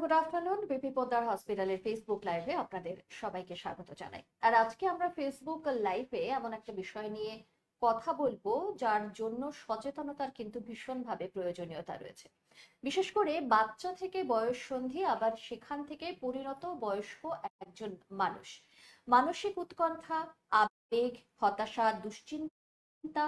Good afternoon BP Poddar হসপিটালের Facebook লাইভে আপনাদের সবাইকে স্বাগত জানাই আর আজকে আমরা ফেসবুক লাইভে এমন একটা বিষয় নিয়ে কথা বলবো যার জন্য সচেতনতার কিন্তু ভীষণভাবে প্রয়োজনীয়তা রয়েছে বিশেষ করে বাচ্চা থেকে বয়স সন্ধি আবার সেখান থেকে পরিণত বয়স্ক একজন মানুষ মানসিক উৎকণ্ঠা আবেগ হতাশা দুশ্চিন্তা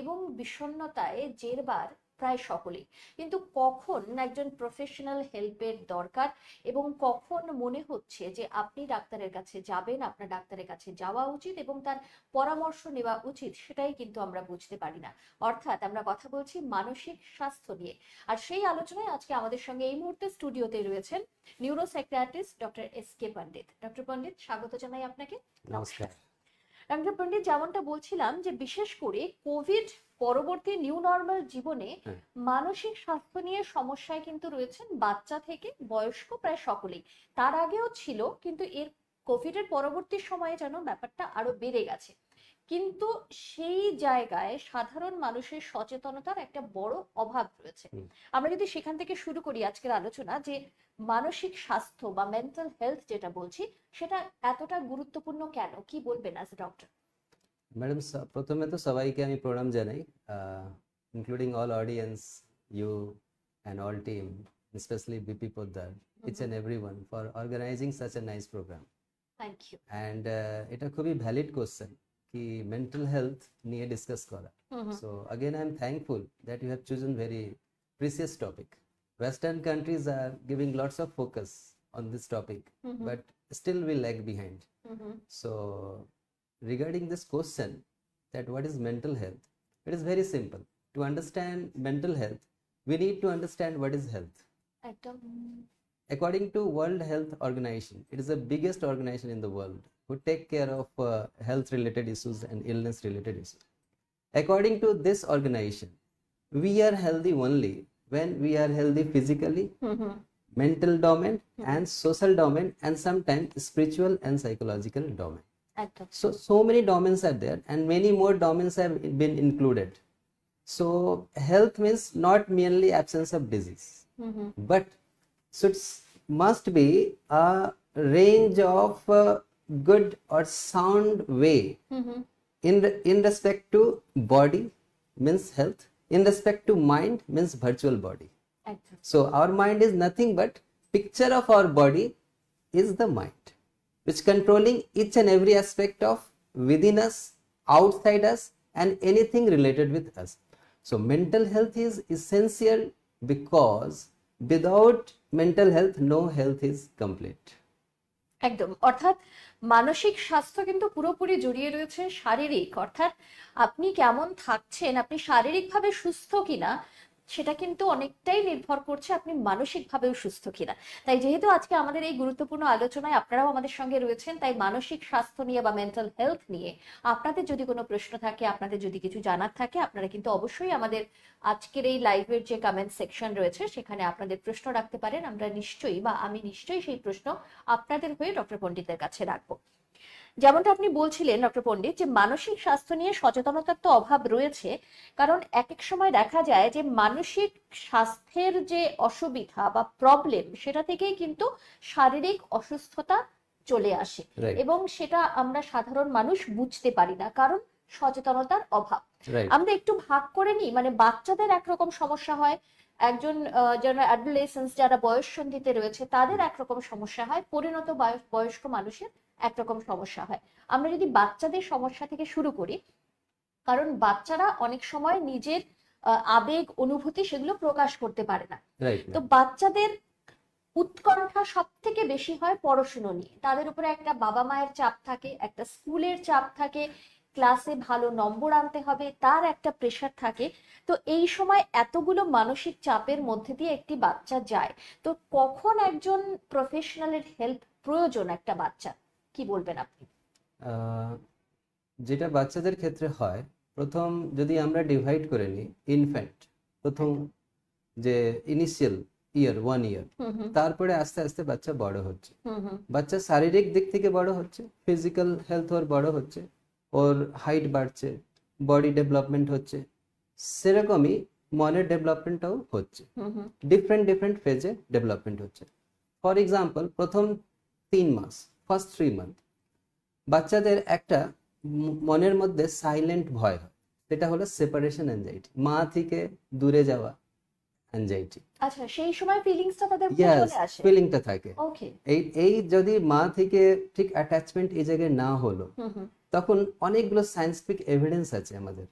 এবং বিষণ্ণতায় জেরবার প্রায় সকলেই কিন্তু কখন একজন প্রফেশনাল হেল্পের দরকার এবং কখন মনে হচ্ছে যে আপনি ডাক্তারের কাছে যাবেন আপনার ডাক্তারের কাছে যাওয়া উচিত এবং তার পরামর্শ নেওয়া উচিত সেটাই কিন্তু আমরা বুঝতে পারি না অর্থাৎ আমরা কথা বলছি মানসিক স্বাস্থ্য নিয়ে আর সেই আলোচনায় আজকে আমাদের সঙ্গে এই মুহূর্তে স্টুডিওতে রয়েছেন neuropsychiatrist doctor S K Pandit doctor Pandit স্বাগত জানাই আপনাকে নমস্কার রামজি পন্ডিত যেমনটা বলছিলাম যে বিশেষ করে কোভিড পরবর্তী নিউ নর্মাল জীবনে হ্যাঁ। মানসিক স্বাস্থ্য নিয়ে সমস্যায় কিন্তু রয়েছেন বাচ্চা থেকে বয়স্ক প্রায় সকলেই তার আগেও ছিল কিন্তু এর কোভিডের পরবর্তী সময়ে যেন ব্যাপারটা আরো বেড়ে গেছে কিন্তু সেই জায়গায় সাধারণ মানুষের সচেতনতার একটা বড় অভাব রয়েছে আমরা যদি সেখান থেকে শুরু করি আজকের আলোচনা যে মানসিক স্বাস্থ্য বা মেন্টাল হেলথ যেটা বলছি সেটা এতটা গুরুত্বপূর্ণ কেন কি বলবেন অ্যাজ ডক্টর ম্যাডাম প্রথমে তো সবাইকে আমি প্রণাম জানাই including all audience you and all team specially BP Poddar it's and every one for organising such a nice programme thank you and এটা খুবই valid question ki mental health near discuss mm-hmm. So again, I am thankful that you have chosen very precious topic. Western countries are giving lots of focus on this topic, mm-hmm. but still we lag behind. Mm-hmm. So regarding this question that what is mental health, it is very simple. To understand mental health, we need to understand what is health. Atom. According to World Health Organization, it is the biggest organization in the world who take care of uh, health related issues and illness related issues. According to this organization, we are healthy only when we are healthy physically, mm-hmm. mental domain mm-hmm. and social domain and sometimes spiritual and psychological domain. So, so many domains are there and many more domains have been included. So, health means not merely absence of disease, mm-hmm. but should must be a range of uh, good or sound way mm-hmm. in re- in respect to body means health in respect to mind means virtual body so our mind is nothing but picture of our body is the mind which controlling each and every aspect of within us outside us and anything related with us so mental health is essential because without mental health no health is complete একদম অর্থাৎ মানসিক স্বাস্থ্য কিন্তু পুরোপুরি জড়িয়ে রয়েছে শারীরিক অর্থাৎ আপনি কেমন থাকছেন আপনি শারীরিকভাবে সুস্থ কিনা সেটা কিন্তু অনেকটাই নির্ভর করছে আপনি মানসিকভাবেও সুস্থ কিনা তাই যেহেতু আজকে আমাদের এই গুরুত্বপূর্ণ আলোচনায় আপনারাও আমাদের সঙ্গে রয়েছেন তাই মানসিক স্বাস্থ্য নিয়ে বা মেন্টাল হেলথ নিয়ে আপনাদের যদি কোনো প্রশ্ন থাকে আপনাদের যদি কিছু জানার থাকে আপনারা কিন্তু অবশ্যই আমাদের আজকের এই লাইভের যে কমেন্ট সেকশন রয়েছে সেখানে আপনাদের প্রশ্ন রাখতে পারেন আমরা নিশ্চয়ই বা আমি নিশ্চয়ই সেই প্রশ্ন আপনাদের হয়ে ডক্টর পণ্ডিতের কাছে রাখবো যেমনটা আপনি বলছিলেন ডক্টর পন্ডিত যে মানসিক স্বাস্থ্য নিয়ে সচেতনতার তো অভাব রয়েছে কারণ এক এক সময় দেখা যায় যে মানসিক স্বাস্থ্যের যে অসুবিধা বা প্রবলেম সেটা থেকেই কিন্তু শারীরিক অসুস্থতা চলে আসে এবং সেটা আমরা সাধারণ মানুষ বুঝতে পারি না কারণ সচেতনতার অভাব আমরা একটু ভাগ করে নিই মানে বাচ্চাদের একরকম সমস্যা হয় একজন যারা অ্যাডোলেসেন্স যারা বয়স সন্ধিতে রয়েছে তাদের একরকম সমস্যা হয় পরিণত বয়স্ক মানুষের একরকম সমস্যা হয় আমরা যদি বাচ্চাদের সমস্যা থেকে শুরু করি কারণ বাচ্চারা অনেক সময় নিজের আবেগ অনুভূতি সেগুলো প্রকাশ করতে পারে না তো বাচ্চাদের উৎকণ্ঠা সব থেকে বেশি হয় পড়াশুনো নিয়ে তাদের উপরে একটা বাবা মায়ের চাপ থাকে একটা স্কুলের চাপ থাকে ক্লাসে ভালো নম্বর আনতে হবে তার একটা প্রেশার থাকে তো এই সময় এতগুলো মানসিক চাপের মধ্যে দিয়ে একটি বাচ্চা যায় তো কখন একজন প্রফেশনালের হেল্প প্রয়োজন একটা বাচ্চা কি বলবেন আপনি যেটা বাচ্চাদের ক্ষেত্রে হয় প্রথম যদি আমরা ডিভাইড করে নিই ইনফ্যান্ট প্রথম যে ইনিশিয়াল ইয়ার ওয়ান ইয়ার তারপরে আস্তে আস্তে বাচ্চা বড় হচ্ছে বাচ্চা শারীরিক দিক থেকে বড় হচ্ছে ফিজিক্যাল হেলথ ওর বড় হচ্ছে ওর হাইট বাড়ছে বডি ডেভেলপমেন্ট হচ্ছে সেরকমই মনের ডেভেলপমেন্টটাও হচ্ছে ডিফারেন্ট ডিফারেন্ট ফেজে ডেভেলপমেন্ট হচ্ছে ফর এক্সাম্পল প্রথম তিন মাস ফার্স্ট থ্রি মান্থ বাচ্চাদের একটা মনের মধ্যে সাইলেন্ট ভয় হয় সেটা হলো সেপারেশন অ্যাংজাইটি মা থেকে দূরে যাওয়া অ্যাংজাইটি আচ্ছা সেই সময় ফিলিংসটা তাদের চলে আসে ফিলিংটা থাকে ওকে এই এই যদি মা থেকে ঠিক অ্যাটাচমেন্ট এই জায়গায় না হলো তখন অনেকগুলো সায়েন্সফিক এভিডেন্স আছে আমাদের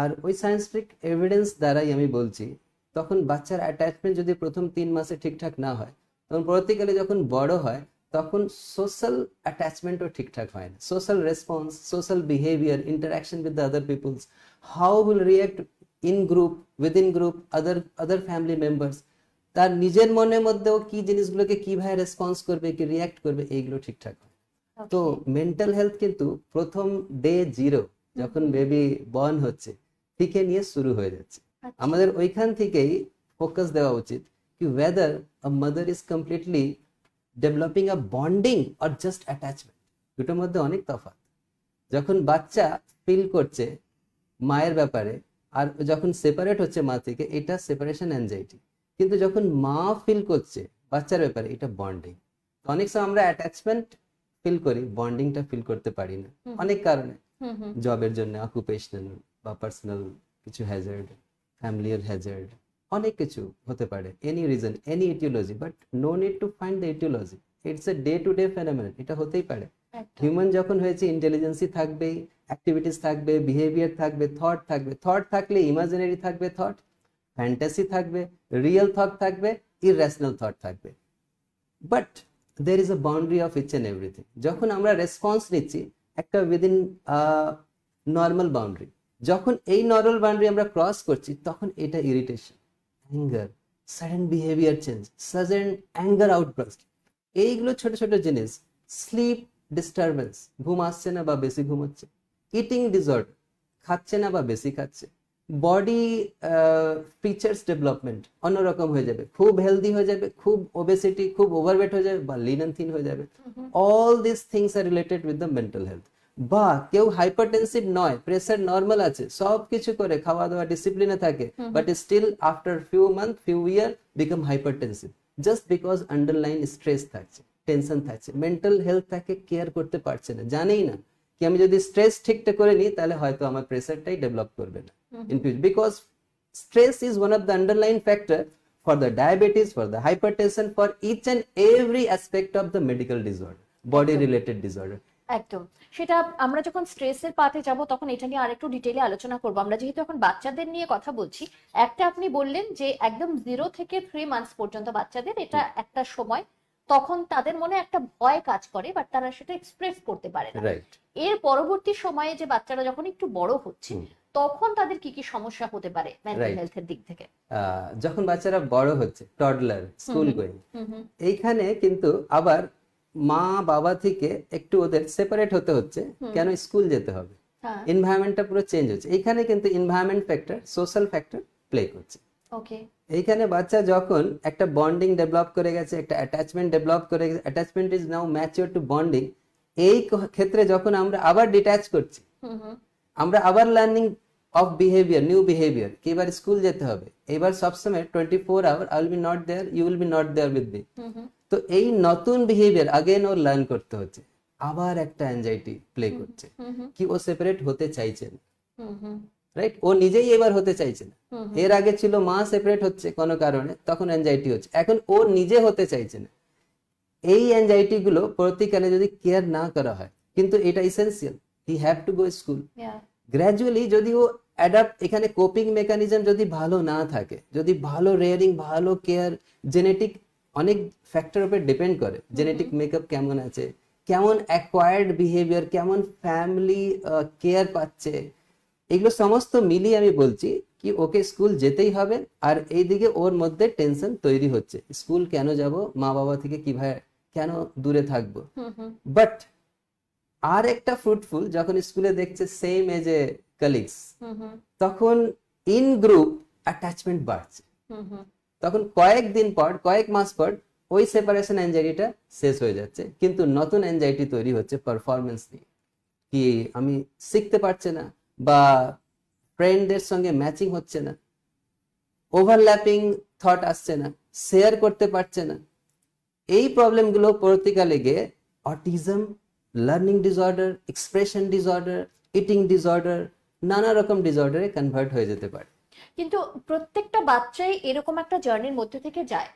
আর ওই সায়েন্সফিক এভিডেন্স দ্বারাই আমি বলছি তখন বাচ্চার অ্যাটাচমেন্ট যদি প্রথম তিন মাসে ঠিকঠাক না হয় তখন পরবর্তীকালে যখন বড় হয় তখন সোশ্যাল অ্যাটাচমেন্টও ঠিকঠাক হয় না social response social behaviour interaction with the other peoples how will react in group in group other other family members তার নিজের মনের মধ্যেও কি জিনিসগুলোকে কিভাবে রেসপন্স করবে কি রিয়াক্ট করবে এইগুলো ঠিকঠাক হয় তো মেন্টাল হেলথ কিন্তু প্রথম ডে জিরো যখন বেবি বর্ন হচ্ছে থেকে নিয়ে শুরু হয়ে যাচ্ছে আচ্ছা। আমাদের ওইখান থেকেই ফোকাস দেওয়া উচিত কি whether a mother is completely developing a bonding or just attachment দুটোর মধ্যে অনেক তফাৎ যখন বাচ্চা ফিল করছে মায়ের ব্যাপারে আর যখন সেপারেট হচ্ছে মা থেকে এটা সেপারেশন অ্যাংজাইটি কিন্তু যখন মা ফিল করছে বাচ্চার ব্যাপারে এটা বন্ডিং অনেক সময় আমরা অ্যাটাচমেন্ট ফিল করি বন্ডিংটা ফিল করতে পারি না অনেক কারণে জবের জন্য অকুপেশনাল বা পার্সোনাল কিছু হ্যাজার্ড ফ্যামিলিয়ার হ্যাজার্ড অনেক কিছু হতে পারে any reason any aetiology but no need to find the aetiology it's a day to day phenomenon এটা হতেই পারে হিউম্যান যখন হয়েছে ইন্টেলিজেন্সি থাকবেই অ্যাক্টিভিটিস থাকবে বিহেভিয়ার থাকবে থট থাকবে থট থাকলে ইমাজিনারি থাকবে থট ফ্যান্টাসি থাকবে রিয়েল থট থাকবে ইরেশনাল থট থাকবে but there is a boundary of each and everything যখন আমরা রেসপন্স নিচ্ছি একটা উইদিন নর্মাল বাউন্ডারি যখন এই নর্মাল বাউন্ডারি আমরা ক্রস করছি তখন এটা irritation anger sudden behaviour change sudden anger outburst এইগুলো ছোট ছোট জিনিস স্লিপ ডিস্টারবেন্স ঘুম আসছে না বা বেশি ঘুমাচ্ছে ইটিং ডিসঅর্ডার খাচ্ছে না বা বেশি খাচ্ছে বডি ফিচার্স ডেভেলপমেন্ট অন্যরকম হয়ে যাবে খুব হেলদি হয়ে যাবে খুব ওবেসিটি খুব ওভারওয়েট হয়ে যাবে বা লিন অ্যান্ড থিন হয়ে যাবে all this things are related with the mental health বা কেউ হাইপারটেনসিভ নয় প্রেসার নর্মাল আছে সব কিছু করে খাওয়া দাওয়া ডিসিপ্লিনে থাকে but still after few month few year become hypertensive just because underline stress থাকছে টেনশন থাকছে মেন্টাল তাকে কেয়ার করতে পারছে না জানেই না কি আমি যদি স্ট্রেস ঠিকটা করে নিই তাহলে হয়তো আমার প্রেসারটাই ডেভেলপ করবে না in future because stress is one of the underline factor for the diabetes for the hypertension for each and every aspect of the medical disorder body related disorder একদম সেটা আমরা যখন স্ট্রেসের পাতে যাব তখন এটা নিয়ে আরেকটু ডিটেলে আলোচনা করব আমরা যেহেতু এখন বাচ্চাদের নিয়ে কথা বলছি একটা আপনি বললেন যে একদম জিরো থেকে থ্রি মান্থস পর্যন্ত বাচ্চাদের এটা একটা সময় তখন তাদের মনে একটা ভয় কাজ করে বাট তারা সেটা এক্সপ্রেস করতে পারে না এর পরবর্তী সময়ে যে বাচ্চারা যখন একটু বড় হচ্ছে তখন তাদের কি কি সমস্যা হতে পারে মেন্টাল হেলথের দিক থেকে যখন বাচ্চারা বড় হচ্ছে টডলার স্কুল গোয়িং এইখানে কিন্তু আবার মা বাবা থেকে একটু ওদের সেপারেট হতে হচ্ছে কেন স্কুল যেতে হবে এনভায়রনমেন্টটা হ্যাঁ। পুরো চেঞ্জ হচ্ছে এইখানে কিন্তু environment factor social factor play করছে ওকে এইখানে বাচ্চা যখন একটা বন্ডিং ডেভেলপ করে গেছে একটা অ্যাটাচমেন্ট ডেভেলপ করে গেছে attachment is now mature to bonding এই ক্ষেত্রে যখন আমরা আবার ডিট্যাচ করছি আমরা আবার learning of behaviour new behaviour কি এবার স্কুল যেতে হবে এবার সবসময় twenty four hour I will be not there you will be not there with me তো এই নতুন বিহেভিয়ার আগেন ওর লার্ন করতে হচ্ছে আবার একটা অ্যাংজাইটি প্লে করছে কি ও সেপারেট হতে চাইছে না রাইট ও নিজেই এবার হতে চাইছে না এর আগে ছিল মা সেপারেট হচ্ছে কোনো কারণে তখন অ্যাংজাইটি হচ্ছে এখন ও নিজে হতে চাইছে না এই অ্যাংজাইটি গুলো প্রতিকারে যদি কেয়ার না করা হয় কিন্তু এটা essential he have to go school gradually যদি ও অ্যাডাপ্ট এখানে কোপিং মেকানিজম যদি ভালো না থাকে যদি ভালো রেয়ারিং ভালো কেয়ার জেনেটিক অনেক ফ্যাক্টর উপর ডিপেন্ড করে জেনেটিক মেকআপ কেমন আছে কেমন অ্যাকোয়ার্ড বিহেভিয়ার কেমন ফ্যামিলি কেয়ার পাচ্ছে এগুলো সমস্ত মিলিয়ে আমি বলছি কি ওকে স্কুল যেতেই হবে আর এইদিকে ওর মধ্যে টেনশন তৈরি হচ্ছে স্কুল কেন যাব মা বাবা থেকে কিভাবে কেন দূরে থাকব বাট আর একটা ফ্রুটফুল যখন স্কুলে দেখছে সেম এজ এ কলিগস তখন ইন গ্রুপ অ্যাটাচমেন্ট বাড়ছে তখন কয়েকদিন পর কয়েক মাস পর ওই সেপারেশন অ্যাংজাইটিটা শেষ হয়ে যাচ্ছে কিন্তু নতুন অ্যাংজাইটি তৈরি হচ্ছে পারফরমেন্স নিয়ে কি আমি শিখতে পারছে না বা ফ্রেন্ডদের সঙ্গে ম্যাচিং হচ্ছে না ওভারল্যাপিং থট আসছে না শেয়ার করতে পারছে না এই প্রবলেমগুলো পরবর্তীকালে গিয়ে autism learning disorder expression disorder eating disorder নানা রকম ডিসঅর্ডারে কনভার্ট হয়ে যেতে পারে কিন্তু প্রত্যেকটা বাচ্চাই এরকম একটা জার্নির মধ্যে থেকে যায়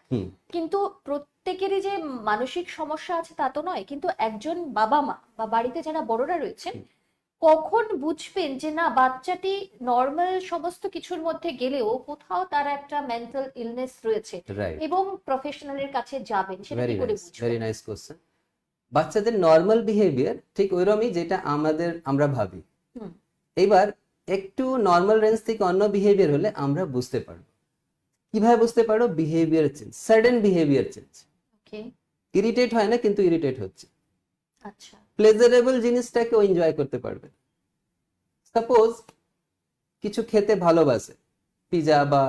কিন্তু প্রত্যেকেরই যে মানসিক সমস্যা আছে তা তো নয় কিন্তু একজন বাবা মা বা বাড়িতে যারা বড়রা রয়েছেন কখন বুঝবেন যে না বাচ্চাটি নর্মাল সমস্ত কিছুর মধ্যে গেলেও কোথাও তার একটা মেন্টাল ইলনেস রয়েছে এবং প্রফেশনালের কাছে যাবেন সেটা বাচ্চাদের নর্মাল বিহেভিয়ার ঠিক ওইরমই যেটা আমাদের আমরা ভাবি এবার একটু নর্মাল রেঞ্জ থেকে অন্য বিহেভিয়ার হলে আমরা বুঝতে পারব কিভাবে বুঝতে পারো behaviour change sudden behaviour change okay irritate হয় না কিন্তু ইরিটেট হচ্ছে আচ্ছা প্লেজারেবল জিনিসটাকে ও এনজয় করতে পারবে সাপোজ কিছু খেতে ভালোবাসে পিজা বা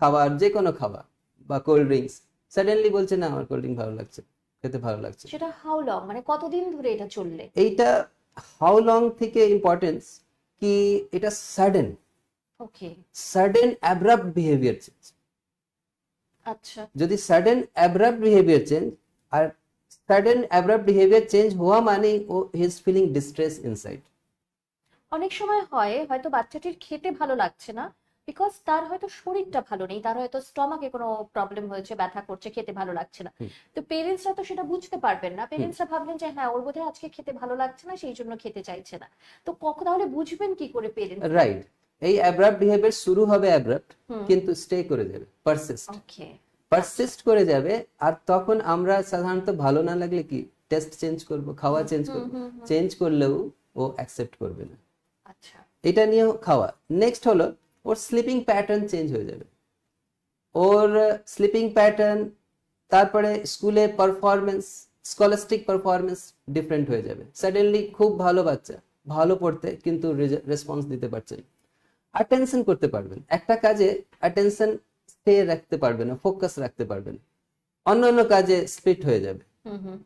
খাবার যে কোনো খাবার বা কোল্ড ড্রিঙ্কস সাডেনলি বলছে না আমার কোল্ড ড্রিঙ্ক ভালো লাগছে খেতে ভালো লাগছে সেটা হাউ লং মানে কতদিন ধরে এটা চললে এইটা হাউ লং থেকে ইম্পর্টেন্স कि এটা sudden okay sudden abrupt behaviour change আচ্ছা যদি সাডেন অ্যাব্রাপ্ট বিহেভিয়ার চেঞ্জ আর সাডেন অ্যাব্রাপ্ট বিহেভিয়ার চেঞ্জ হওয়া মানে ও he is feeling distress inside অনেক সময় হয় হয়তো বাচ্চাটির খেতে ভালো লাগছে না বিকজ তার হয়তো শরীরটা ভালো নেই তার হয়তো স্টমাকে কোনো প্রবলেম হয়েছে ব্যথা করছে খেতে ভালো লাগছে না তো পেরেন্টসরা তো সেটা বুঝতে পারবেন না পেরেন্টসরা ভাবলেন যে হ্যাঁ ওর বোধহয় আজকে খেতে ভালো লাগছে না সেই জন্য খেতে চাইছে না তো কখন তাহলে বুঝবেন কি করে পেরেন্টস রাইট এই অ্যাব্রাপ্ট বিহেভিয়ার শুরু হবে অ্যাব্রাপ্ট কিন্তু স্টে করে যাবে পারসিস্ট ওকে পারসিস্ট করে যাবে আর তখন আমরা সাধারণত ভালো না লাগলে কি টেস্ট চেঞ্জ করব খাওয়া চেঞ্জ করব চেঞ্জ করলেও ও অ্যাকসেপ্ট করবে না আচ্ছা এটা নিয়ে খাওয়া নেক্সট হলো ওর স্লিপিং প্যাটার্ন চেঞ্জ হয়ে যাবে ওর স্লিপিং প্যাটার্ন তারপরে স্কুলে পারফরমেন্স স্কলাস্টিক পারফরমেন্স ডিফারেন্ট হয়ে যাবে সাডেনলি খুব ভালো বাচ্চা ভালো পড়তে কিন্তু রেসপন্স দিতে পারছে অ্যাটেনশন করতে পারবেন একটা কাজে অ্যাটেনশন স্টে রাখতে পারবে ফোকাস রাখতে পারবেন অন্য অন্য কাজে স্প্লিট হয়ে যাবে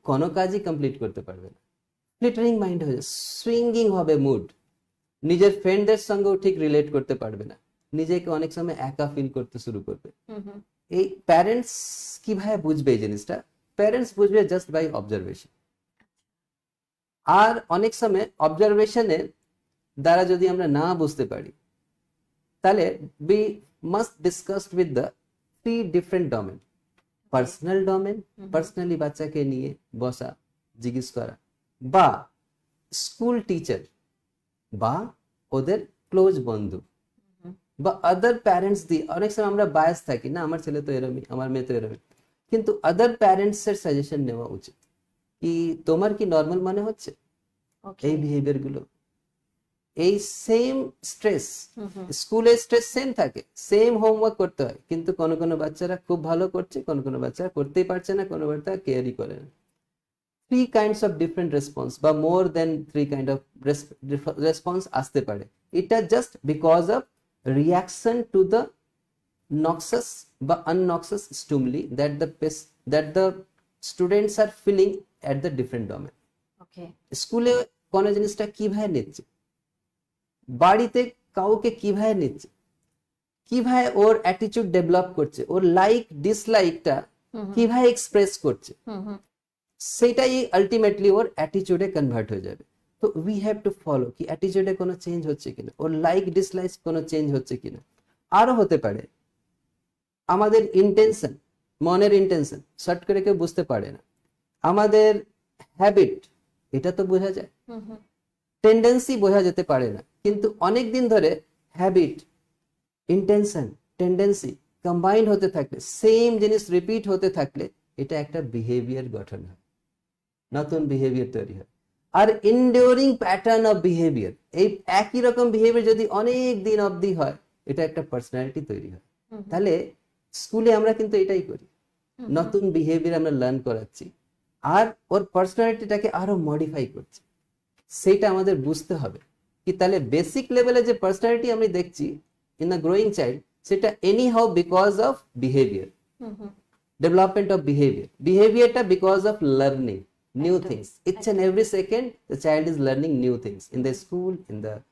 কোনো কাজই কমপ্লিট করতে পারবে না ফ্লিটারিং মাইন্ড হয়ে যাবে সুইঙ্গিং হবে মুড নিজের ফ্রেন্ডদের সঙ্গেও ঠিক রিলেট করতে পারবে না নিজেকে অনেক সময় একা ফিল করতে শুরু করবে এই প্যারেন্টস কিভাবে বুঝবে এই জিনিসটা প্যারেন্টস বুঝবে জাস্ট বাই অবজারভেশন আর অনেক সময় অবজারভেশনের দ্বারা যদি আমরা না বুঝতে পারি তাহলে be must discussed with the three different domain personal domain personally বাচ্চাকে নিয়ে বসা জিজ্ঞেস করা বা স্কুল টিচার বা ওদের ক্লোজ বন্ধু বা আদার প্যারেন্টস দিয়ে অনেক সময় আমরা বায়াস থাকি না আমার ছেলে তো এরমই আমার মেয়ে তো এরমই কিন্তু আদার প্যারেন্টস এর সাজেশন নেওয়া উচিত কি তোমার কি নর্মাল মনে হচ্ছে এই বিহেভিয়ার গুলো এই সেম স্ট্রেস স্কুলে স্ট্রেস সেম থাকে সেম হোমওয়ার্ক করতে হয় কিন্তু কোনো কোনো বাচ্চারা খুব ভালো করছে কোন কোন বাচ্চারা করতেই পারছে না কোনো বাচ্চা কেয়ারই করে না three kinds of different response বা more than three kind of response আসতে পারে এটা just because of reaction to the noxious but unnoxious stimuli that the that the students are feeling at the different domain okay school e kono ta স্কুলে niche জিনিসটা কিভাবে নিচ্ছে বাড়িতে কাউকে কিভাবে নিচ্ছে কিভাবে ওর অ্যাটিটিউড ডেভেলপ করছে ওর লাইক ডিসলাইকটা কিভাবে এক্সপ্রেস করছে সেটাই আলটিমেটলি ওর অ্যাটিটিউডে কনভার্ট হয়ে যাবে তো উই হ্যাভ টু ফলো কি অ্যাটিচিউডে কোনো চেঞ্জ হচ্ছে কিনা ওর লাইক ডিসলাইক কোনো চেঞ্জ হচ্ছে কিনা আরও হতে পারে আমাদের ইন্টেনশন মনের ইন্টেনশন শর্ট করে কেউ বুঝতে পারে না আমাদের হ্যাবিট এটা তো বোঝা যায় টেন্ডেন্সি বোঝা যেতে পারে না কিন্তু অনেক দিন ধরে হ্যাবিট ইন্টেনশন টেন্ডেন্সি কম্বাইন্ড হতে থাকলে সেম জিনিস রিপিট হতে থাকলে এটা একটা বিহেভিয়ার গঠন হয় নতুন বিহেভিয়ার তৈরি হয় আর ইনডিউরিং প্যাটার্ন অফ বিহেভিয়ার এই একই রকম বিহেভিয়ার যদি অনেক দিন অবধি হয় এটা একটা পার্সোনালিটি তৈরি হয় তাহলে স্কুলে আমরা কিন্তু এটাই করি নতুন বিহেভিয়ার আমরা লার্ন করাচ্ছি আর ওর পার্সোনালিটিটাকে আরো মডিফাই করছি সেটা আমাদের বুঝতে হবে কি তাহলে বেসিক লেভেলে যে পার্সোনালিটি আমি দেখছি ইন দ্য গ্রোয়িং চাইল্ড সেটা any how because of behaviour development of behaviour বিহেভিয়ারটা because of learning new things. Each and every second, the child is learning new things in the school, in the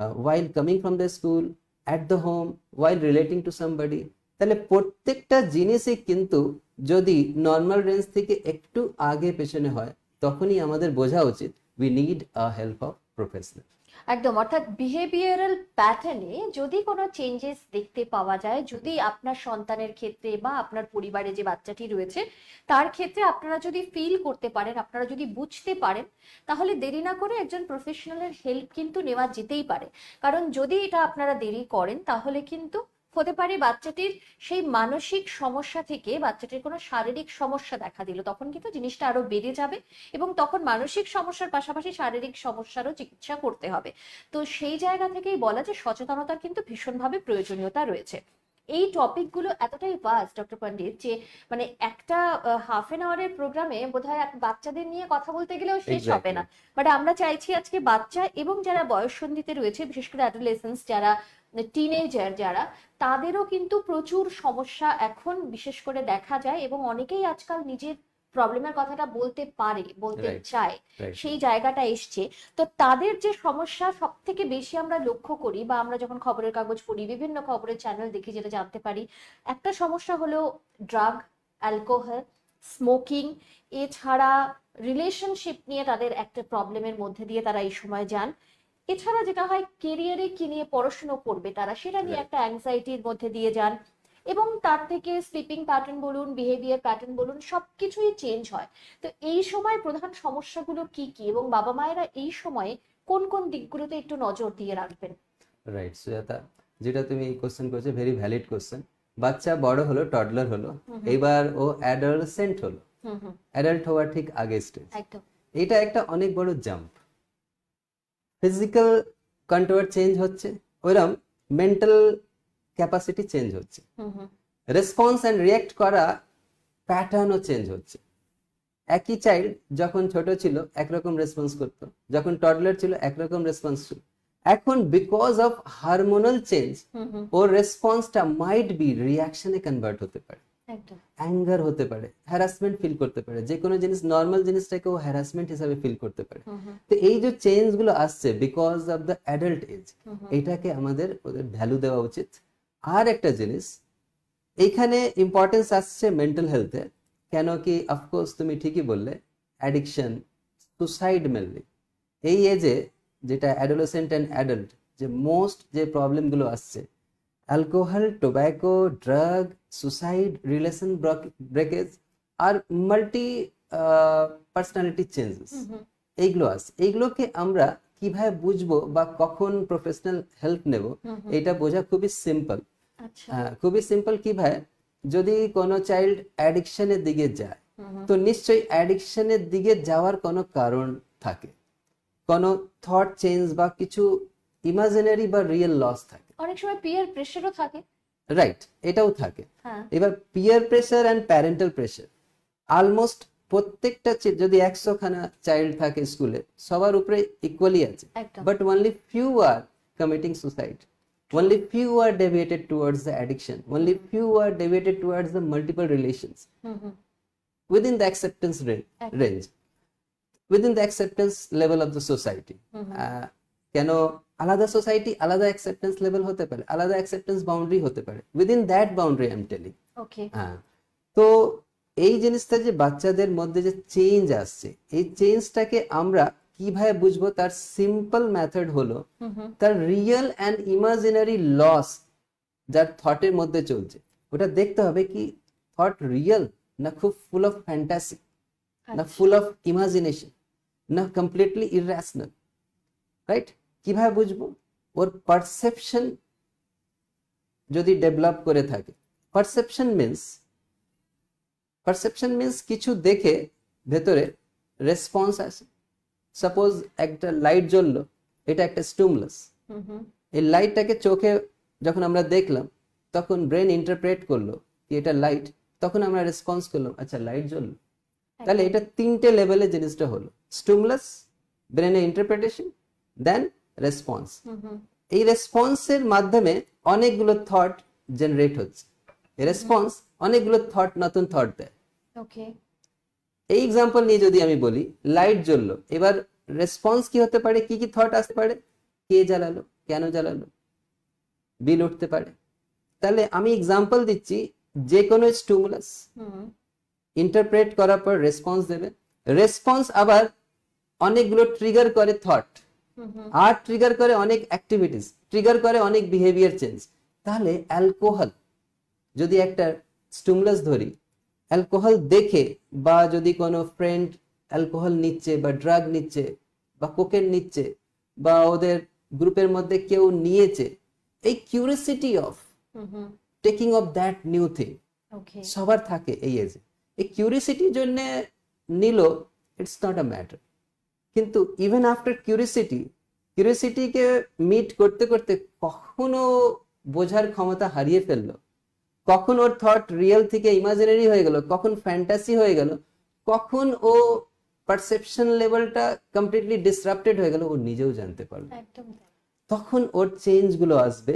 uh, while coming from the school, at the home, while relating to somebody. তাহলে প্রত্যেকটা জিনিসই কিন্তু যদি normal range থেকে একটু আগে পেছনে হয় তখনই আমাদের বোঝা উচিত we need a help of professional একদম অর্থাৎ বিহেভিয়ারাল প্যাটার্নে যদি কোনো চেঞ্জেস দেখতে পাওয়া যায় যদি আপনার সন্তানের ক্ষেত্রে বা আপনার পরিবারে যে বাচ্চাটি রয়েছে তার ক্ষেত্রে আপনারা যদি ফিল করতে পারেন আপনারা যদি বুঝতে পারেন তাহলে দেরি না করে একজন প্রফেশনালের হেল্প কিন্তু নেওয়া যেতেই পারে কারণ যদি এটা আপনারা দেরি করেন তাহলে কিন্তু হতে পারে বাচ্চাটির সেই মানসিক সমস্যা থেকে বাচ্চাটির কোনো শারীরিক সমস্যা দেখা দিল তখন কিন্তু জিনিসটা আরো বেড়ে যাবে এবং তখন মানসিক সমস্যার পাশাপাশি শারীরিক সমস্যারও চিকিৎসা করতে হবে তো সেই জায়গা থেকেই বলা যে সচেতনতার কিন্তু ভীষণভাবে প্রয়োজনীয়তা রয়েছে এই টপিকগুলো এতটাই ভাস্ট ডক্টর পন্ডিত যে মানে একটা হাফ এন আওয়ারের প্রোগ্রামে বোধহয় বাচ্চাদের নিয়ে কথা বলতে গেলেও শেষ হবে না বাট আমরা চাইছি আজকে বাচ্চা এবং যারা বয়সন্ধিতে রয়েছে বিশেষ করে অ্যাডোলেসেন্স যারা টিনেজার যারা তাদেরও কিন্তু প্রচুর সমস্যা এখন বিশেষ করে দেখা যায় এবং অনেকেই আজকাল নিজের প্রবলেমের কথাটা বলতে পারে বলতে চায় সেই জায়গাটা এসছে তো তাদের যে সমস্যা সব থেকে বেশি আমরা লক্ষ্য করি বা আমরা যখন খবরের কাগজ পড়ি বিভিন্ন খবরের চ্যানেল দেখি যেটা জানতে পারি একটা সমস্যা হলো ড্রাগ অ্যালকোহল স্মোকিং এছাড়া রিলেশনশিপ নিয়ে তাদের একটা প্রবলেমের মধ্যে দিয়ে তারা এই সময় যান এছাড়া যেটা হয় কেরিয়ারে কি নিয়ে পড়াশুনো করবে তারা সেটা নিয়ে একটা অ্যাংজাইটির মধ্যে দিয়ে যান এবং তার থেকে স্লিপিং প্যাটার্ন বলুন বিহেভিয়ার প্যাটার্ন বলুন সব কিছুই চেঞ্জ হয় তো এই সময় প্রধান সমস্যাগুলো কি কি এবং বাবা মায়েরা এই সময়ে কোন কোন দিকগুলোতে একটু নজর দিয়ে রাখবেন রাইট সুজাতা যেটা তুমি কোশ্চেন করেছো ভেরি ভ্যালিড কোশ্চেন বাচ্চা বড় হলো টডলার হলো এবার ও অ্যাডালসেন্ট হলো অ্যাডাল্ট হওয়ার ঠিক আগে স্টেজ এটা একটা অনেক বড় জাম্প ফিজিক্যাল কন্ট্রোভার চেঞ্জ হচ্ছে ওইরকম মেন্টাল ক্যাপাসিটি চেঞ্জ হচ্ছে রেসপন্স অ্যান্ড রিয়েক্ট করা প্যাটার্নও চেঞ্জ হচ্ছে একই চাইল্ড যখন ছোট ছিল একরকম রেসপন্স করত যখন টডলার ছিল একরকম রেসপন্স ছিল এখন বিকজ অফ হারমোনাল চেঞ্জ ওর রেসপন্সটা মাইট বি রিয়াকশনে কনভার্ট হতে পারে অ্যাঙ্গার হতে পারে হ্যারাসমেন্ট ফিল করতে পারে যে কোনো জিনিস নর্মাল জিনিসটাকে ও হ্যারাসমেন্ট হিসাবে ফিল করতে পারে তো এই যে চেঞ্জ গুলো আসছে because of the adult age এটাকে আমাদের ওদের ভ্যালু দেওয়া উচিত আর একটা জিনিস এইখানে ইম্পর্টেন্স আছে মেন্টাল হেলথে কেন কি অফকোর্স তুমি ঠিকই বললে এডিকশন সুসাইড মেল এই এজে যেটা অ্যাডোলেসেন্ট এন্ড অ্যাডাল্ট যে মোস্ট যে প্রবলেম গুলো আসছে alcohol tobacco drug suicide relation break breakage আর মাল্টি পার্সোনালিটি চেঞ্জেস এইগুলো আছে এইগুলোকে আমরা কিভাবে বুঝবো বা কখন প্রফেশনাল হেল্প নেব এটা বোঝা খুবই সিম্পল আচ্ছা। হ্যাঁ, খুবই সিম্পল কিভাবে যদি কোনো চাইল্ড অ্যাডিকশনের দিকে যায় তো নিশ্চয়ই অ্যাডিকশনের দিকে যাওয়ার কোনো কারণ থাকে কোনো থট চেঞ্জ বা কিছু ইমাজিনারি বা রিয়েল লস থাকে অনেক সময় পিয়ার প্রেশারও থাকে রাইট এটাও থাকে হ্যাঁ। এবার peer pressure and parental pressure almost প্রত্যেকটা যদি একশো খানা চাইল্ড থাকে স্কুলে সবার উপরে ইকুয়ালি আছে but only few are committing suicide only few are deviated towards the addiction only few are deviated towards the multiple relations within the acceptance range within the acceptance level of the society কেন আলাদা society আলাদা acceptance level হতে পারে আলাদা acceptance boundary হতে পারে within that boundary I am telling হ্যাঁ তো এই জিনিসটা যে বাচ্চাদের মধ্যে যে চেঞ্জ আসছে এই চেঞ্জটাকে আমরা কিভাবে বুঝবো তার সিম্পল মেথড হলো তার রিয়েল অ্যান্ড ইমাজিনারি লস যার থটের মধ্যে চলছে ওটা দেখতে হবে কি থট রিয়েল না খুব ফুল অফ ফ্যান্টাসি না ফুল অফ ইমাজিনেশন না কমপ্লিটলি ইরেশনাল রাইট কিভাবে বুঝবো ওর পারসেপশন যদি ডেভেলপ করে থাকে পারসেপশন মিনস পারসেপশন মিনস কিছু দেখে ভেতরে রেসপন্স আসে সাপোজ একটা লাইট জ্বলল এটা একটা স্টুমলেস mm-hmm. এই লাইটটাকে চোখে যখন আমরা দেখলাম তখন ব্রেন ইন্টারপ্রেট করলো কি এটা লাইট তখন আমরা রেসপন্স করলাম আচ্ছা লাইট জ্বললো তাহলে এটা তিনটে লেভেলে জিনিসটা হলো স্টুমলেস ব্রেনে ইন্টারপ্রিটেশন দেন রেসপন্স এই রেসপন্সের মাধ্যমে অনেকগুলো থট জেনারেট হচ্ছে রেসপন্স অনেকগুলো থট নতুন থট দেয় ওকে এই এক্সাম্পল নিয়ে যদি আমি বলি লাইট জ্বললো এবার রেসপন্স কি হতে পারে কি কি থট আসতে পারে কে জ্বালালো কেন জ্বালালো বিল উঠতে পারে তাহলে আমি এক্সাম্পল দিচ্ছি যে কোনো স্টুমুলাস ইন্টারপ্রেট করার পর রেসপন্স দেবে রেসপন্স আবার অনেকগুলো ট্রিগার করে থট আর ট্রিগার করে অনেক অ্যাক্টিভিটিস ট্রিগার করে অনেক বিহেভিয়ার চেঞ্জ তাহলে অ্যালকোহল যদি একটা স্টুমুলাস ধরি অ্যালকোহল দেখে বা যদি কোনো ফ্রেন্ড অ্যালকোহল নিচ্ছে বা ড্রাগ নিচ্ছে বা কোকেন নিচ্ছে বা ওদের গ্রুপের মধ্যে কেউ নিয়েছে এই curiosity of taking of that new thing সবার থাকে এই এজে এই কিউরিয়াসিটির জন্য নিল ইটস নট আ ম্যাটার কিন্তু ইভেন আফটার কিউরিয়াসিটি কিউরিয়াসিটিকে মিট করতে করতে কখনো বোঝার ক্ষমতা হারিয়ে ফেললো কখন ওর থট রিয়েল থেকে ইমাজিনারি হয়ে গেল কখন ফ্যান্টাসি হয়ে গেল কখন ও পারসেপশন লেভেলটা কমপ্লিটলি ডিসরাপ্টেড হয়ে গেল ও নিজেও জানতে পারবে তখন ওর চেঞ্জগুলো আসবে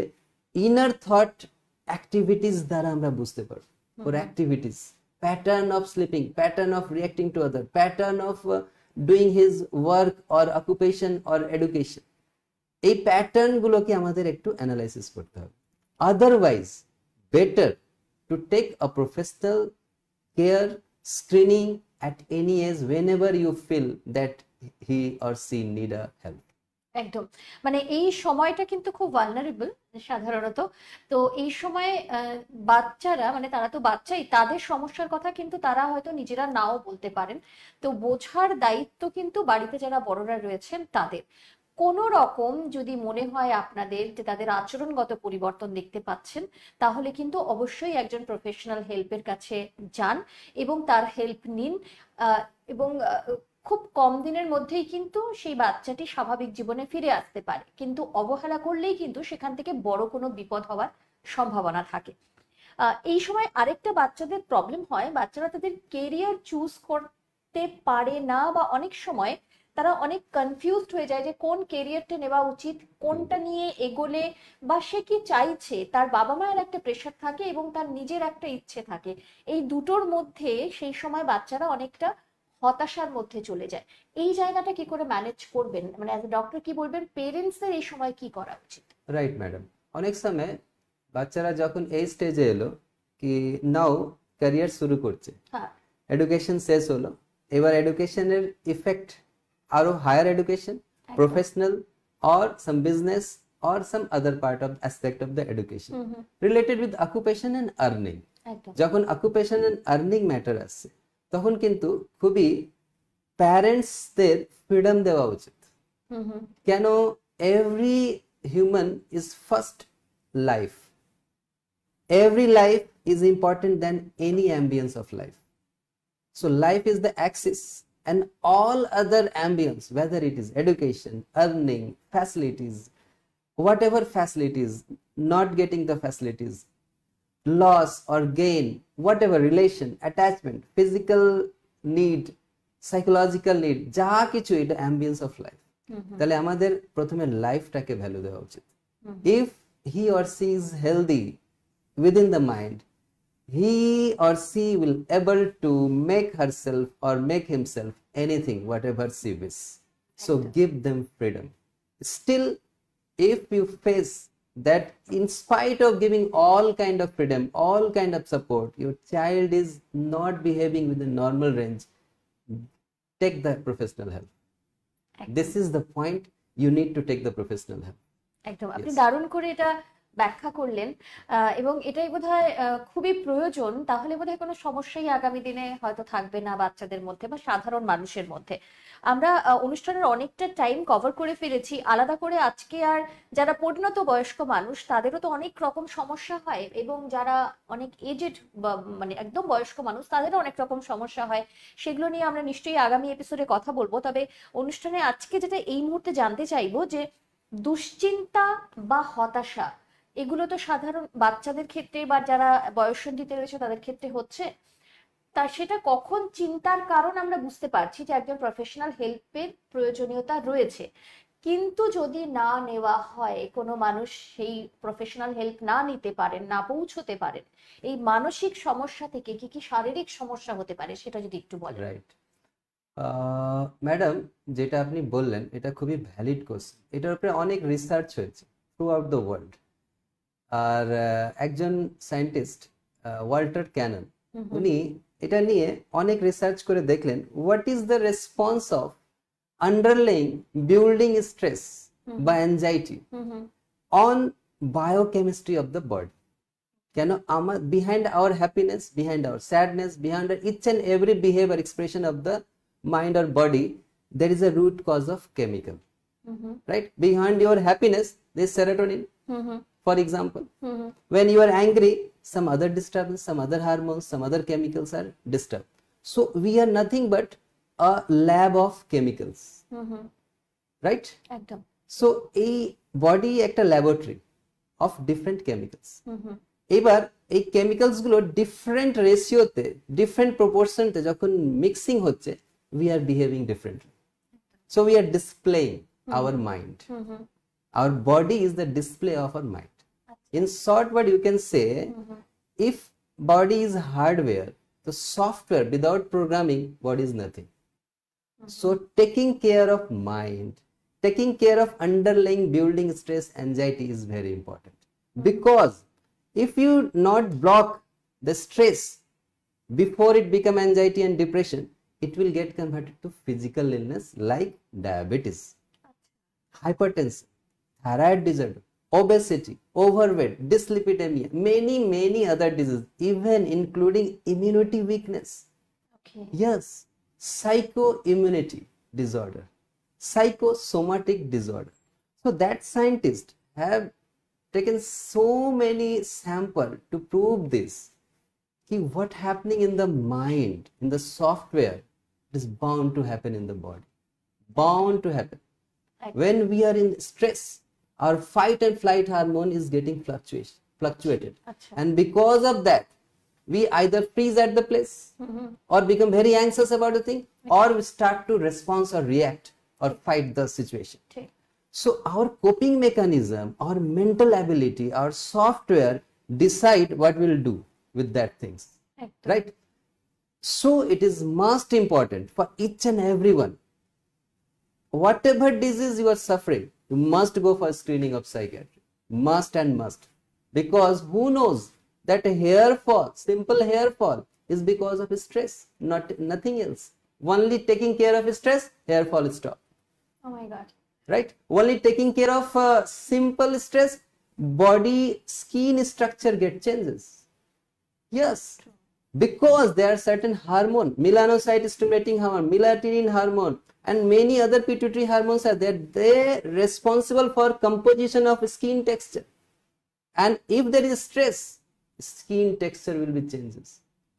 ইনার থট অ্যাক্টিভিটিস দ্বারা আমরা বুঝতে পারবো ওর activities pattern of sleeping pattern of reacting to other pattern of doing his work or occupation or education এই প্যাটার্নগুলোকে আমাদের একটু অ্যানালাইসিস করতে হবে otherwise better to take a professional care screening at any age whenever you feel that he or she need a help. একদম মানে এই সময়টা কিন্তু খুব ভালনারেবল সাধারণত তো এই সময়ে বাচ্চারা মানে তারা তো বাচ্চাই তাদের সমস্যার কথা কিন্তু তারা হয়তো নিজেরা নাও বলতে পারেন তো বোঝার দায়িত্ব কিন্তু বাড়িতে যারা বড়রা রয়েছেন তাদের কোনো রকম যদি মনে হয় আপনাদের যে তাদের আচরণগত পরিবর্তন দেখতে পাচ্ছেন তাহলে কিন্তু অবশ্যই একজন প্রফেশনাল হেল্পের কাছে যান এবং তার হেল্প নিন এবং খুব কম দিনের মধ্যেই কিন্তু সেই বাচ্চাটি স্বাভাবিক জীবনে ফিরে আসতে পারে কিন্তু অবহেলা করলেই কিন্তু সেখান থেকে বড় কোনো বিপদ হওয়ার সম্ভাবনা থাকে এই সময় আরেকটা বাচ্চাদের প্রবলেম হয় বাচ্চারা তাদের কেরিয়ার চুজ করতে পারে না বা অনেক সময় তারা অনেক কনফিউজড হয়ে যায় যে কোন কেরিয়ারটা নেওয়া উচিত কোনটা নিয়ে এগোলে বা সে কি চাইছে তার বাবা মায়ের একটা প্রেশার থাকে এবং তার নিজের একটা ইচ্ছে থাকে এই দুটোর মধ্যে সেই সময় বাচ্চারা অনেকটা হতাশার মধ্যে চলে যায় এই জায়গাটা কি করে ম্যানেজ করবেন মানে অ্যাজ এ ডক্টর কি বলবেন প্যারেন্টসদের এই সময় কি করা উচিত রাইট ম্যাডাম অনেক সময় বাচ্চারা যখন এই স্টেজে এলো কি নাও ক্যারিয়ার শুরু করছে হ্যাঁ এডুকেশন শেষ হলো এবার এডুকেশনের effect out of higher education, professional, or some business or some other part of aspect of the education mm-hmm. related with occupation and earning যখন অকুপেশন এন্ড আর্নিং ম্যাটার আসছে তখন কিন্তু খুবই প্যারেন্টসদের ফ্রিডম দেওয়া উচিত কেন every human is first life every life is important than any ambience of life so life is the axis and all other ambience, whether it is education, earning, facilities, whatever facilities, not getting the facilities, loss or gain, whatever relation, attachment, physical need, psychological need, যা কিছু এটা ambience of life তাহলে আমাদের প্রথমে লাইফটাকে value দেওয়া উচিত if he or she is healthy within the mind he or she will able to make herself or make himself anything whatever she wishes so give them freedom still if you face that in spite of giving all kind of freedom all kind of support your child is not behaving within normal range take the professional help Excellent. this is the point you need to take the professional help একদম আপনি দারুণ করে এটা ব্যাখ্যা করলেন এবং এটাই বোধহয় খুবই প্রয়োজন তাহলে হয় কোনো সমস্যাই আগামী দিনে হয়তো থাকবে না বাচ্চাদের মধ্যে বা সাধারণ মানুষের মধ্যে আমরা অনুষ্ঠানের অনেকটা টাইম কভার করে ফেলেছি আলাদা করে আজকে আর যারা পরিণত বয়স্ক মানুষ তাদেরও তো অনেক রকম সমস্যা হয় এবং যারা অনেক এজেড মানে একদম বয়স্ক মানুষ তাদেরও অনেক রকম সমস্যা হয় সেগুলো নিয়ে আমরা নিশ্চয়ই আগামী এপিসোডে কথা বলবো তবে অনুষ্ঠানে আজকে যেটা এই মুহূর্তে জানতে চাইবো যে দুশ্চিন্তা বা হতাশা এগুলো তো সাধারণ বাচ্চাদের ক্ষেত্রে বা যারা বয়সন্ধিতে রয়েছে তাদের ক্ষেত্রে হচ্ছে তা সেটা কখন চিন্তার কারণ আমরা বুঝতে পারছি যে একজন প্রফেশনাল হেল্পের প্রয়োজনীয়তা রয়েছে কিন্তু যদি না নেওয়া হয় কোনো মানুষ সেই প্রফেশনাল হেল্প না নিতে পারেন না পৌঁছতে পারেন এই মানসিক সমস্যা থেকে কি কি শারীরিক সমস্যা হতে পারে সেটা যদি একটু বলেন রাইট ম্যাডাম যেটা আপনি বললেন এটা খুবই ভ্যালিড কোশ্চেন এটার উপরে অনেক রিসার্চ হয়েছে থ্রু আউট দ্য ওয়ার্ল্ড আর একজন সায়েন্টিস্ট ওয়াল্টার ক্যানন উনি এটা নিয়ে অনেক রিসার্চ করে দেখলেন what is the response of underlying building stress বা anxiety on biochemistry of the body কেন আমার behind our happiness behind our sadness behind our each and every behaviour expression of the mind আর body there is a root cause of chemical right behind your happiness your serotonin for example mm -hmm. when you are angry some other disturbance some other hormones some other chemicals are disturbed so we are nothing but a lab of chemicals mm -hmm. right একদম so a body একটা laboratory of different chemicals এবার এই chemicals গুলো different রেশিওতে different প্রপোর্শনতে যখন mixing হচ্ছে we are behaving differently so we are displaying our mind our body is the display of our mind in short what you can say mm -hmm. if body is hardware the software without programming body is nothing mm -hmm. so taking care of mind taking care of underlying building stress anxiety is very important mm-hmm. because if you not block the stress before it become anxiety and depression it will get converted to physical illness like diabetes hypertension thyroid disorder obesity, overweight, dyslipidemia, many, many other diseases, even including immunity weakness. Okay. Yes, psychoimmunity disorder, psychosomatic disorder. So that scientists have taken so many sample to prove this. See what happening in the mind, in the software, is bound to happen in the body. Bound to happen. When we are in stress, our fight and flight hormone is getting fluctuation, fluctuated. Achha. And because of that, we either freeze at the place mm -hmm. or become very anxious about the thing okay. or we start to respond or react or fight the situation. Okay. So our coping mechanism, our mental ability, our software decide what we'll do with that things. Right? So it is most important for each and everyone. Whatever disease you are suffering, you must go for screening of psychiatry must and must because who knows that hair fall simple hair fall is because of stress not nothing else only taking care of stress hair fall stop oh my god right only taking care of uh, simple stress body skin structure get changes yes because there are certain hormone melanocyte stimulating hormone melatonin hormone and many other pituitary hormones are there they responsible for composition of skin texture and if there is stress skin texture will be changes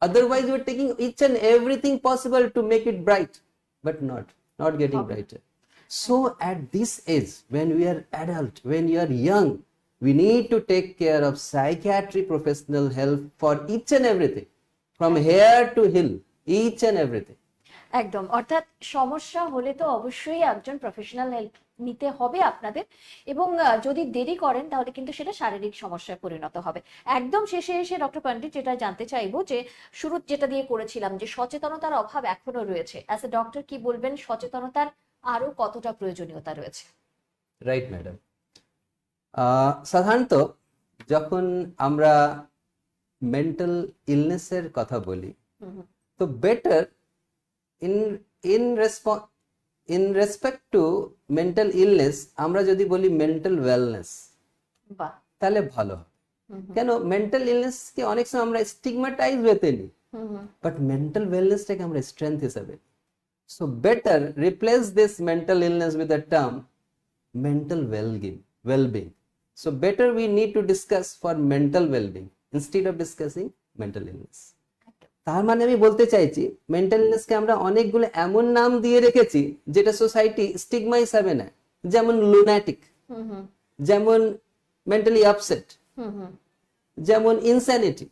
otherwise you are taking each and everything possible to make it bright but not not getting okay. brighter so at this age when we are adult when you are young we need to take care of psychiatry professional help for each and everything from hair to heel each and everything একদম অর্থাৎ সমস্যা হলে তো অবশ্যই একজন professional help নিতে হবে আপনাদের এবং যদি দেরি করেন তাহলে কিন্তু সেটা শারীরিক সমস্যায় পরিণত হবে একদম শেষে এসে ডক্টর পান্ডিত যেটা জানতে চাইবো যে শুরু যেটা দিয়ে করেছিলাম যে সচেতনতার অভাব এখনো রয়েছে অ্যাজ এ ডক্টর কি বলবেন সচেতনতার আরো কতটা প্রয়োজনীয়তা রয়েছে রাইট ম্যাডাম সাধারণত যখন আমরা মেন্টাল ইলনেসের কথা বলি তো better in in response in respect to mental illness আমরা যদি বলি mental wellness তাহলে ভালো কেন mental illness কে অনেক সময় আমরা stigmatize হয়ে তেলি but mental wellness টাকে আমরা strength হিসাবে so better replace this mental illness with the term mental well-being well-being so better we need to discuss for mental well-being instead of discussing mental illness তার মানে আমি বলতে চাইছি মেন্টালনেস কে আমরা অনেকগুলো এমন নাম দিয়ে রেখেছি যেটা সোসাইটি স্টিগমা হিসাবে না যেমন লুনাটিক যেমন মেন্টালি আপসেট যেমন ইনস্যানিটি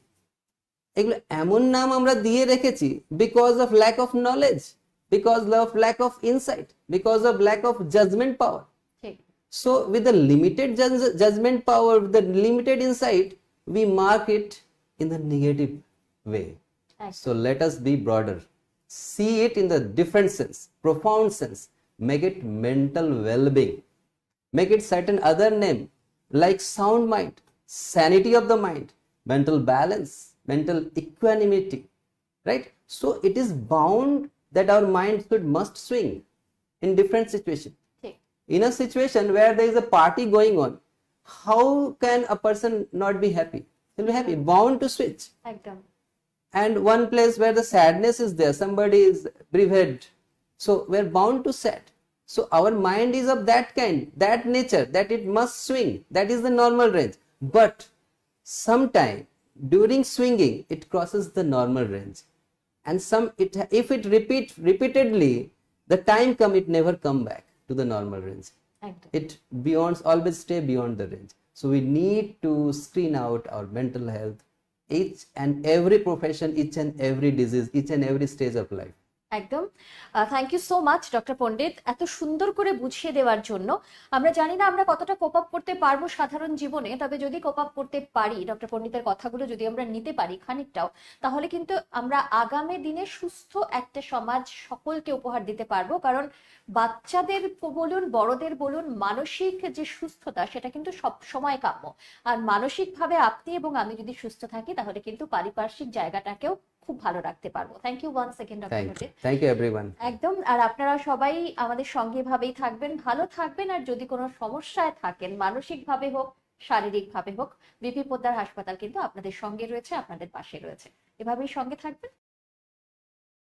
এগুলো এমন নাম আমরা দিয়ে রেখেছি because of lack of knowledge because of lack of insight because of lack of judgement power so with the limited judgement power with the limited insight we mark it in the negative way So let us be broader. See it in the different sense, profound sense. Make it mental well-being. Make it certain other name like sound mind, sanity of the mind, mental balance, mental equanimity, right? So it is bound that our mind should must swing in different situation. In a situation where there is a party going on, how can a person not be happy? He'll be happy, bound to switch. Like and one place where the sadness is there somebody is bereaved so we're bound to sad so our mind is of that kind that nature that it must swing that is the normal range but sometime during swinging it crosses the normal range and some it if it repeat repeatedly the time come it never come back to the normal range it beyonds always stay beyond the range so we need to screen out our mental health each and every profession, each and every disease, each and every stage of life. একদম thank you so much doctor Pandit এত সুন্দর করে বুঝিয়ে দেওয়ার জন্য আমরা জানি না আমরা কতটা কোপ আপ করতে পারবো সাধারণ জীবনে তবে যদি কোপ আপ করতে পারি ডক্টর পণ্ডিতের কথাগুলো যদি আমরা নিতে পারি খানিকটাও তাহলে কিন্তু আমরা আগামী দিনে সুস্থ একটা সমাজ সকলকে উপহার দিতে পারবো কারণ বাচ্চাদের বলুন বড়দের বলুন মানসিক যে সুস্থতা সেটা কিন্তু সব সময় কাম্য আর মানসিকভাবে আপনি এবং আমি যদি সুস্থ থাকি তাহলে কিন্তু পারিপার্শ্বিক জায়গাটাকেও খুব ভালো রাখতে পারবো thank you one second thank you everyone একদম আর আপনারা সবাই আমাদের সঙ্গে ভাবেই থাকবেন ভালো থাকবেন আর যদি কোনো সমস্যায় থাকেন মানসিক ভাবে হোক শারীরিক ভাবে হোক বিপি পোদ্দার হাসপাতাল কিন্তু আপনাদের সঙ্গে রয়েছে আপনাদের পাশে রয়েছে এভাবেই সঙ্গে থাকবেন